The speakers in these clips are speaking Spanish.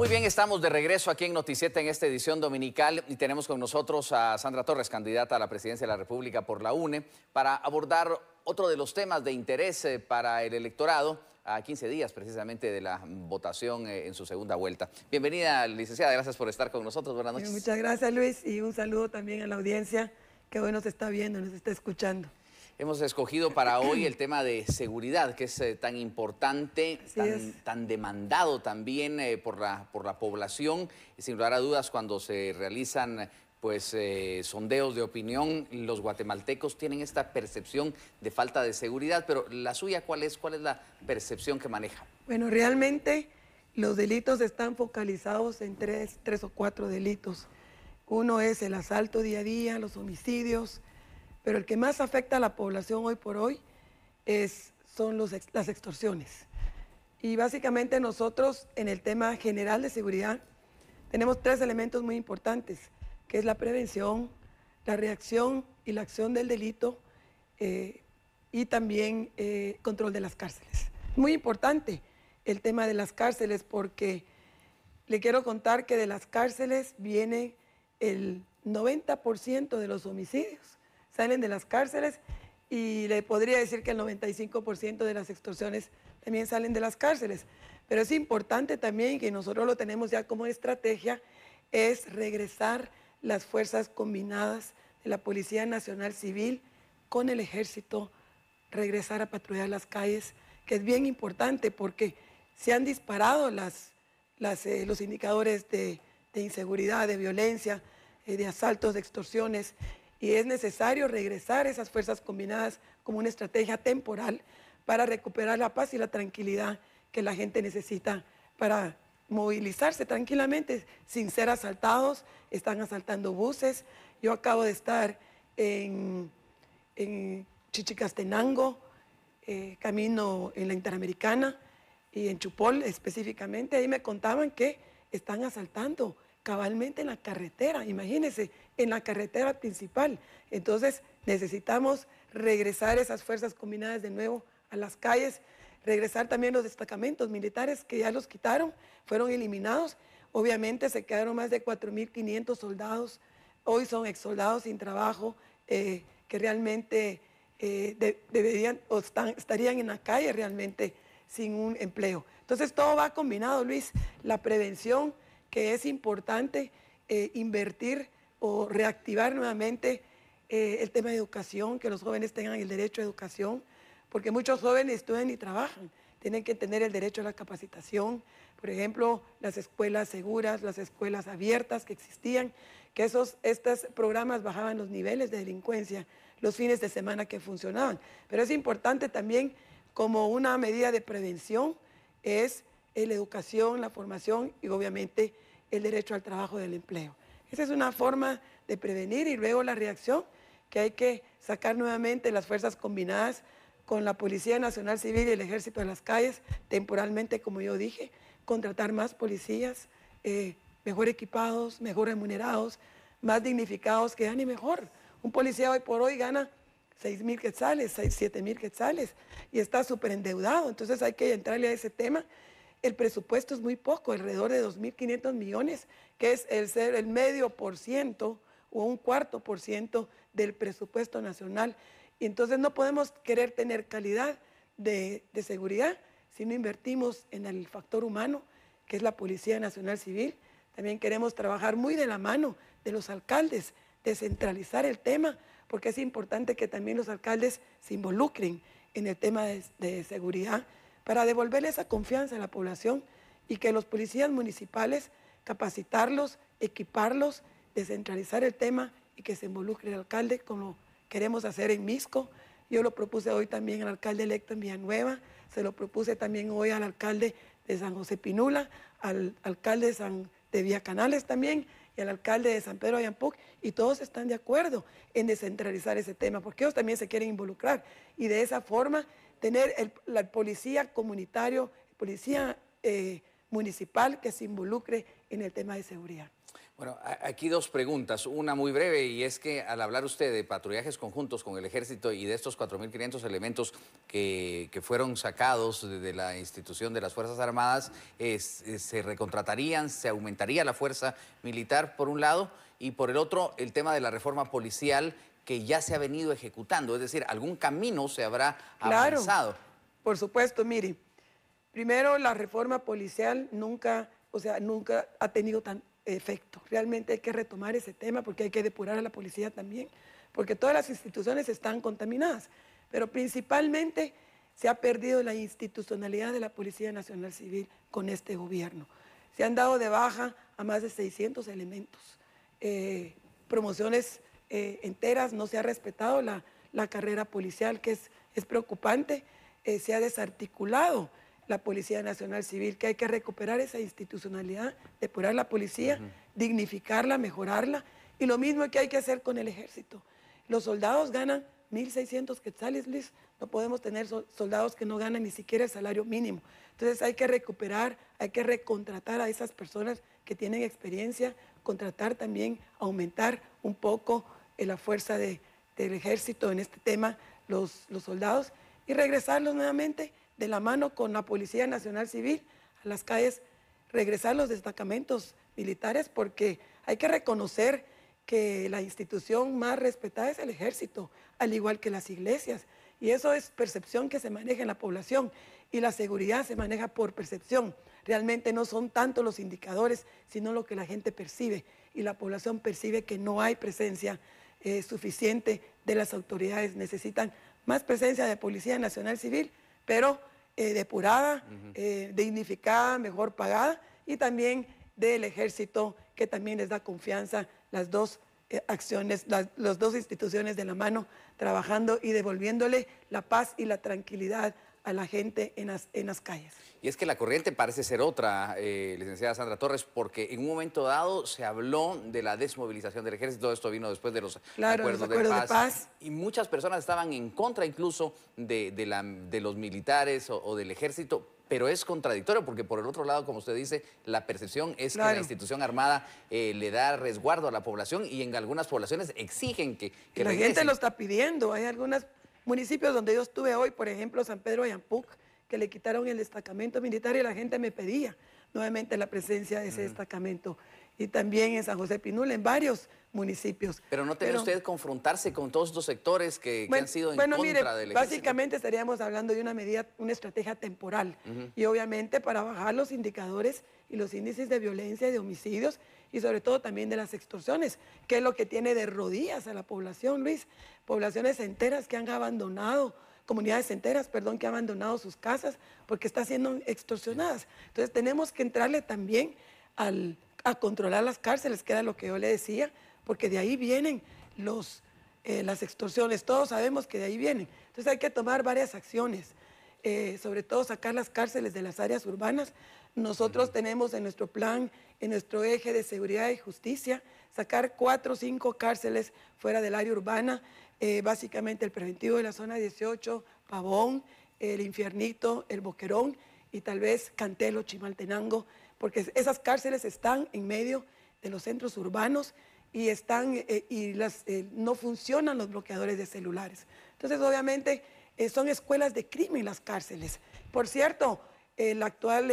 Muy bien, estamos de regreso aquí en Noticieta en esta edición dominical y tenemos con nosotros a Sandra Torres, candidata a la presidencia de la República por la UNE, para abordar otro de los temas de interés eh, para el electorado a 15 días precisamente de la votación eh, en su segunda vuelta. Bienvenida, licenciada, gracias por estar con nosotros. Buenas noches. Muchas gracias, Luis, y un saludo también a la audiencia que hoy nos está viendo, nos está escuchando. Hemos escogido para hoy el tema de seguridad, que es eh, tan importante, tan, demandado también eh, por, la, por la población. Y sin lugar a dudas, cuando se realizan pues eh, sondeos de opinión, los guatemaltecos tienen esta percepción de falta de seguridad, pero la suya, ¿cuál es? ¿Cuál es la percepción que maneja? Bueno, realmente los delitos están focalizados en tres, tres o cuatro delitos. Uno es el asalto día a día, los homicidios, pero el que más afecta a la población hoy por hoy es, son los, las extorsiones. Y básicamente nosotros en el tema general de seguridad tenemos tres elementos muy importantes, que es la prevención, la reacción y la acción del delito eh, y también eh, control de las cárceles. Muy importante el tema de las cárceles porque le quiero contar que de las cárceles viene el 90% de los homicidios salen de las cárceles y le podría decir que el 95% de las extorsiones también salen de las cárceles. Pero es importante también que nosotros lo tenemos ya como estrategia, es regresar las fuerzas combinadas de la Policía Nacional Civil con el ejército, regresar a patrullar las calles, que es bien importante porque se han disparado las, eh, los indicadores de, inseguridad, de violencia, eh, de asaltos, de extorsiones, y es necesario regresar esas fuerzas combinadas como una estrategia temporal para recuperar la paz y la tranquilidad que la gente necesita para movilizarse tranquilamente sin ser asaltados. Están asaltando buses. Yo acabo de estar en, en Chichicastenango, eh, camino en la Interamericana y en Chupol específicamente. Ahí me contaban que están asaltando cabalmente en la carretera. Imagínense, en la carretera principal. Entonces necesitamos regresar esas fuerzas combinadas de nuevo a las calles, regresar también los destacamentos militares que ya los quitaron, fueron eliminados. Obviamente se quedaron más de 4.500 soldados, hoy son exsoldados sin trabajo, eh, que realmente eh, deberían o estarían en la calle realmente sin un empleo. Entonces todo va combinado, Luis, la prevención, que es importante eh, invertir o reactivar nuevamente eh, el tema de educación, que los jóvenes tengan el derecho a educación, porque muchos jóvenes estudian y trabajan, tienen que tener el derecho a la capacitación, por ejemplo, las escuelas seguras, las escuelas abiertas que existían, que esos, estos programas bajaban los niveles de delincuencia los fines de semana que funcionaban. Pero es importante también como una medida de prevención es eh, la educación, la formación y obviamente el derecho al trabajo y al empleo. Esa es una forma de prevenir y luego la reacción, que hay que sacar nuevamente las fuerzas combinadas con la Policía Nacional Civil y el Ejército de las calles, temporalmente, como yo dije, contratar más policías, eh, mejor equipados, mejor remunerados, más dignificados, que y mejor. Un policía hoy por hoy gana 6 mil quetzales, 6, 7 mil quetzales y está súper endeudado. Entonces hay que entrarle a ese tema el presupuesto es muy poco, alrededor de 2.500 millones, que es el, el medio por ciento o un cuarto por ciento del presupuesto nacional. Y entonces no podemos querer tener calidad de, seguridad si no invertimos en el factor humano, que es la Policía Nacional Civil. También queremos trabajar muy de la mano de los alcaldes, descentralizar el tema, porque es importante que también los alcaldes se involucren en el tema de, de seguridad para devolverle esa confianza a la población y que los policías municipales capacitarlos, equiparlos, descentralizar el tema y que se involucre el alcalde como queremos hacer en Misco. Yo lo propuse hoy también al alcalde electo en Villanueva, se lo propuse también hoy al alcalde de San José Pinula, al alcalde de, San, de Canales también y al alcalde de San Pedro de Ayampuc, y todos están de acuerdo en descentralizar ese tema, porque ellos también se quieren involucrar y de esa forma tener el la policía comunitario, policía eh, municipal que se involucre en el tema de seguridad. Bueno, aquí dos preguntas. Una muy breve y es que al hablar usted de patrullajes conjuntos con el ejército y de estos 4.500 elementos que, fueron sacados de la institución de las Fuerzas Armadas, eh, se recontratarían, se aumentaría la fuerza militar por un lado y por el otro el tema de la reforma policial que ya se ha venido ejecutando, es decir, algún camino se habrá avanzado. por supuesto, mire, primero la reforma policial nunca, o sea, nunca ha tenido tan efecto. Realmente hay que retomar ese tema porque hay que depurar a la policía también, porque todas las instituciones están contaminadas, pero principalmente se ha perdido la institucionalidad de la Policía Nacional Civil con este gobierno. Se han dado de baja a más de 600 elementos, eh, promociones eh, enteras, no se ha respetado la, carrera policial, que es, es preocupante, eh, se ha desarticulado la Policía Nacional Civil, que hay que recuperar esa institucionalidad, depurar la policía, dignificarla, mejorarla, y lo mismo que hay que hacer con el ejército. Los soldados ganan 1.600 quetzales, Luis, no podemos tener soldados que no ganan ni siquiera el salario mínimo. Entonces hay que recuperar, hay que recontratar a esas personas que tienen experiencia, contratar también, aumentar un poco en eh, la fuerza del ejército en este tema, los, los soldados, y regresarlos nuevamente de la mano con la Policía Nacional Civil a las calles, regresar los destacamentos militares, porque hay que reconocer que la institución más respetada es el ejército, al igual que las iglesias. Y eso es percepción que se maneja en la población y la seguridad se maneja por percepción. Realmente no son tanto los indicadores, sino lo que la gente percibe. Y la población percibe que no hay presencia eh, suficiente de las autoridades. Necesitan más presencia de Policía Nacional Civil, pero eh, depurada, eh, dignificada, mejor pagada y también del ejército que también les da confianza las dos acciones, las, las dos instituciones de la mano trabajando y devolviéndole la paz y la tranquilidad a la gente en las, en las calles. Y es que la corriente parece ser otra, eh, licenciada Sandra Torres, porque en un momento dado se habló de la desmovilización del ejército, todo esto vino después de los acuerdos, de, paz, Y muchas personas estaban en contra incluso de, la, de los militares o, del ejército, pero es contradictorio porque por el otro lado, como usted dice, la percepción es que la institución armada eh, le da resguardo a la población y en algunas poblaciones exigen que... que la gente lo está pidiendo, hay algunas Municipios donde yo estuve hoy, por ejemplo, San Pedro y Ampuc, que le quitaron el destacamento militar y la gente me pedía nuevamente la presencia de ese destacamento. Y también en San José Pinula, en varios municipios. Pero no tiene usted confrontarse con todos estos sectores que, han sido en contra del ejército. Básicamente estaríamos hablando de una medida, una estrategia temporal. Y obviamente para bajar los indicadores y los índices de violencia y de homicidios y sobre todo también de las extorsiones, que es lo que tiene de rodillas a la población, Luis. Poblaciones enteras que han abandonado, comunidades enteras, perdón, que han abandonado sus casas porque están siendo extorsionadas. Entonces tenemos que entrarle también a controlar las cárceles, que era lo que yo le decía, porque de ahí vienen los, eh, las extorsiones, todos sabemos que de ahí vienen. Entonces hay que tomar varias acciones. Eh, sobre todo sacar las cárceles de las áreas urbanas nosotros tenemos en nuestro plan, en nuestro eje de seguridad y justicia, sacar cuatro o cinco cárceles fuera del área urbana, eh, básicamente el preventivo de la zona 18, Pavón, el Infiernito, el Boquerón y tal vez Cantelo, Chimaltenango, porque esas cárceles están en medio de los centros urbanos y, están, eh, y las, eh, no funcionan los bloqueadores de celulares. Entonces, obviamente, son escuelas de crimen las cárceles. Por cierto, el actual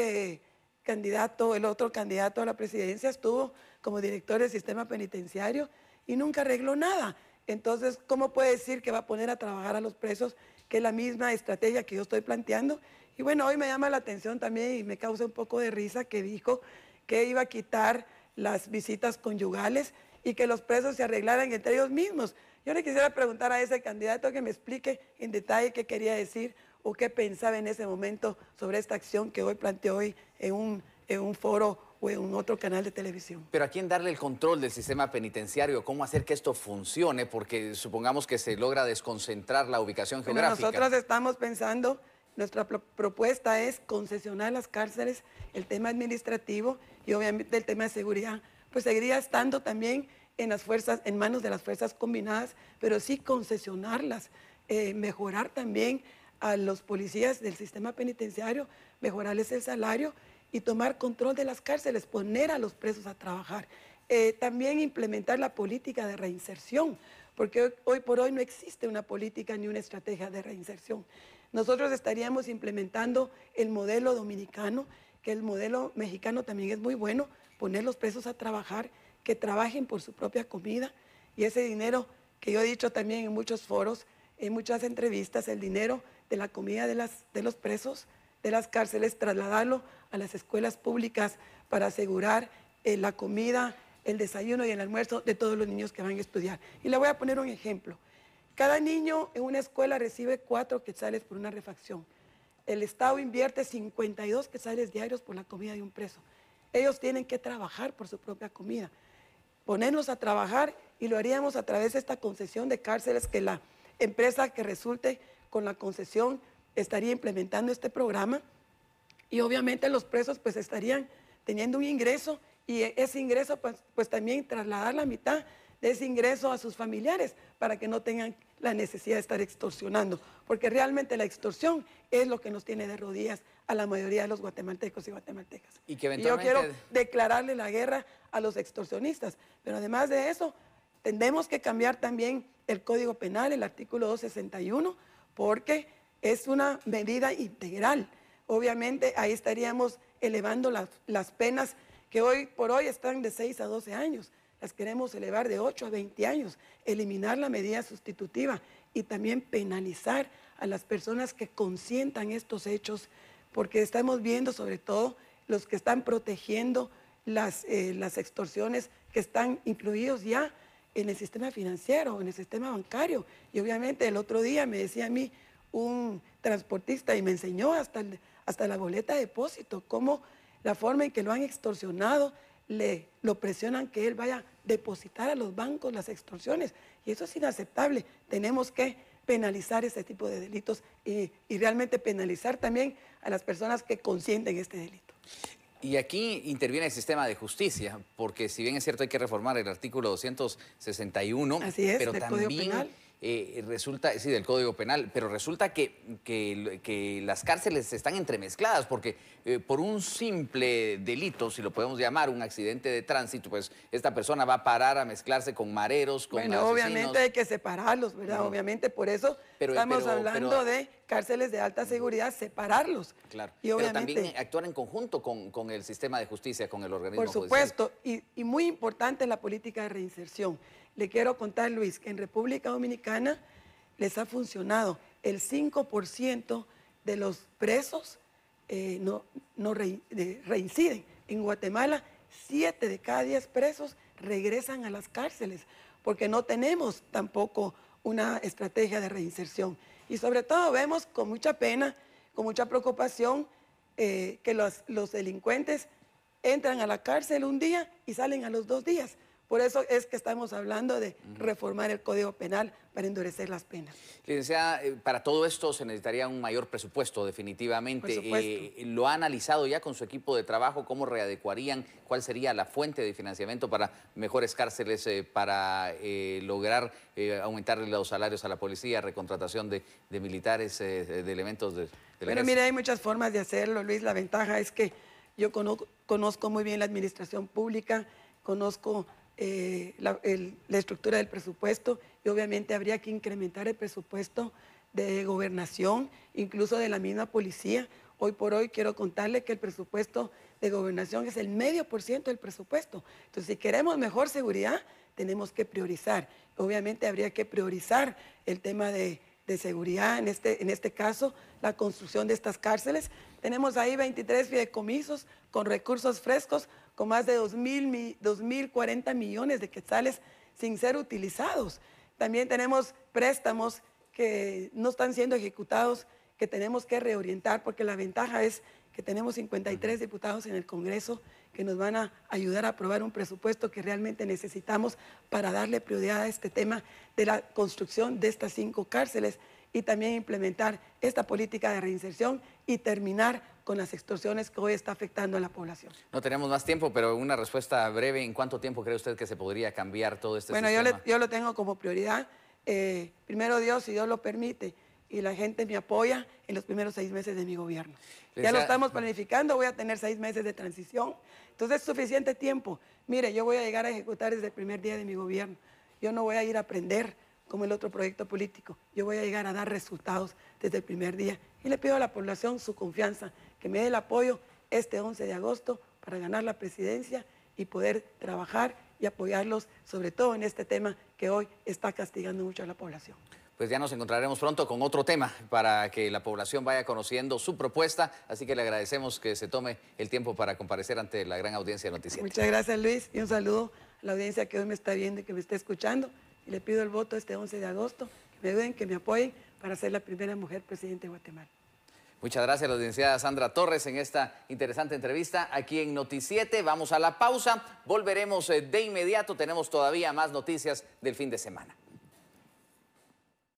candidato, el otro candidato a la presidencia estuvo como director del sistema penitenciario y nunca arregló nada. Entonces, ¿cómo puede decir que va a poner a trabajar a los presos, que es la misma estrategia que yo estoy planteando? Y bueno, hoy me llama la atención también y me causa un poco de risa que dijo que iba a quitar las visitas conyugales y que los presos se arreglaran entre ellos mismos. Yo le quisiera preguntar a ese candidato que me explique en detalle qué quería decir o qué pensaba en ese momento sobre esta acción que hoy planteó hoy en un, en un foro o en otro canal de televisión. Pero a quién darle el control del sistema penitenciario, cómo hacer que esto funcione, porque supongamos que se logra desconcentrar la ubicación bueno, geográfica. Nosotros estamos pensando, nuestra propuesta es concesionar las cárceles, el tema administrativo y obviamente el tema de seguridad, pues seguiría estando también en manos de las fuerzas combinadas, pero sí concesionarlas, eh, mejorar también a los policías del sistema penitenciario, mejorarles el salario y tomar control de las cárceles, poner a los presos a trabajar. Eh, también implementar la política de reinserción, porque hoy, hoy, por hoy no existe una política ni una estrategia de reinserción. Nosotros estaríamos implementando el modelo dominicano, que el modelo mexicano también es muy bueno, poner los presos a trabajar, que trabajen por su propia comida y ese dinero que yo he dicho también en muchos foros, en muchas entrevistas, el dinero de la comida de, las, de los presos de las cárceles, trasladarlo a las escuelas públicas para asegurar eh, la comida, el desayuno y el almuerzo de todos los niños que van a estudiar. Y le voy a poner un ejemplo. Cada niño en una escuela recibe cuatro quetzales por una refacción. El Estado invierte 52 quetzales diarios por la comida de un preso. Ellos tienen que trabajar por su propia comida. Ponernos a trabajar y lo haríamos a través de esta concesión de cárceles que la empresa que resulte con la concesión estaría implementando este programa y obviamente los presos pues estarían teniendo un ingreso y e-, ese ingreso pues, pues, también trasladar la mitad de ese ingreso a sus familiares para que no tengan la necesidad de estar extorsionando, porque realmente la extorsión es lo que nos tiene de rodillas a la mayoría de los guatemaltecos y guatemaltecas. Y yo quiero declararle la guerra a los extorsionistas, pero además de eso, tendremos que cambiar también el Código Penal, el artículo 261, porque es una medida integral. Obviamente ahí estaríamos elevando las, penas que hoy por hoy están de 6 a 12 años. Las queremos elevar de 8 a 20 años, eliminar la medida sustitutiva y también penalizar a las personas que consientan estos hechos, porque estamos viendo sobre todo los que están protegiendo las, eh, las extorsiones que están incluidos ya en el sistema financiero, en el sistema bancario. Y obviamente el otro día me decía a mí un transportista y me enseñó hasta, hasta la boleta de depósito, cómo la forma en que lo han extorsionado, le, lo presionan que él vaya a depositar a los bancos las extorsiones. Y eso es inaceptable. Tenemos que penalizar ese tipo de delitos y, y realmente penalizar también a las personas que consienten este delito. Y aquí interviene el sistema de justicia, porque si bien es cierto hay que reformar el artículo 261, pero también... Eh, resulta, sí, del Código Penal, pero resulta que, las cárceles están entremezcladas, porque eh, por un simple delito, si lo podemos llamar, un accidente de tránsito, pues esta persona va a parar a mezclarse con mareros, con Bueno, obviamente hay que separarlos, ¿verdad? Obviamente, por eso estamos hablando ah, de cárceles de alta seguridad, separarlos. Claro, y pero también actuar en conjunto con, el sistema de justicia, con el organismo Por supuesto, y muy importante la política de reinserción le quiero contar, Luis, que en República Dominicana les ha funcionado. El 5% de los presos eh, no, reinciden. En Guatemala, 7 de cada 10 presos regresan a las cárceles porque no tenemos tampoco una estrategia de reinserción. Y sobre todo vemos con mucha pena, con mucha preocupación, eh, que los, los delincuentes entran a la cárcel un día y salen a los dos días. Por eso es que estamos hablando de reformar el Código Penal para endurecer las penas. Licenciada, eh, para todo esto se necesitaría un mayor presupuesto, definitivamente. Eh, ¿Lo ha analizado ya con su equipo de trabajo? ¿Cómo readecuarían? ¿Cuál sería la fuente de financiamiento para mejores cárceles, eh, para lograr aumentar los salarios a la policía, recontratación de, militares, de elementos de, la la Bueno, mira, hay muchas formas de hacerlo, Luis. La ventaja es que yo conozco muy bien la administración pública, conozco eh, la, estructura del presupuesto y obviamente habría que incrementar el presupuesto de gobernación, incluso de la misma policía. Hoy por hoy quiero contarle que el presupuesto de gobernación es el medio por ciento del presupuesto. Entonces, si queremos mejor seguridad, tenemos que priorizar. Obviamente habría que priorizar el tema de, seguridad, en este, en este caso la construcción de estas cárceles. Tenemos ahí 23 fideicomisos con recursos frescos con más de 2.040 millones de quetzales sin ser utilizados. También tenemos préstamos que no están siendo ejecutados, que tenemos que reorientar, porque la ventaja es que tenemos 53 diputados en el Congreso que nos van a ayudar a aprobar un presupuesto que realmente necesitamos para darle prioridad a este tema de la construcción de estas cinco cárceles y también implementar esta política de reinserción y terminar con las extorsiones que hoy está afectando a la población. No tenemos más tiempo, pero una respuesta breve. ¿En cuánto tiempo cree usted que se podría cambiar todo este bueno, sistema? Bueno, yo, yo, lo tengo como prioridad. Eh, primero Dios, si Dios lo permite, y la gente me apoya en los primeros seis meses de mi gobierno. ya lo estamos planificando, voy a tener seis meses de transición. Entonces es suficiente tiempo. Mire, yo voy a llegar a ejecutar desde el primer día de mi gobierno. Yo no voy a ir a aprender como el otro proyecto político. Yo voy a llegar a dar resultados desde el primer día y le pido a la población su confianza, que me dé el apoyo este 11 de agosto para ganar la presidencia y poder trabajar y apoyarlos, sobre todo en este tema que hoy está castigando mucho a la población. Pues ya nos encontraremos pronto con otro tema para que la población vaya conociendo su propuesta. Así que le agradecemos que se tome el tiempo para comparecer ante la gran audiencia de Noticias. Muchas gracias, Luis, y un saludo a la audiencia que hoy me está viendo y que me está escuchando le pido el voto este 11 de agosto, que me den que me apoyen para ser la primera mujer presidente de Guatemala. Muchas gracias, la licenciada Sandra Torres, en esta interesante entrevista aquí en Noticiete. Vamos a la pausa, volveremos eh, de inmediato, tenemos todavía más noticias del fin de semana.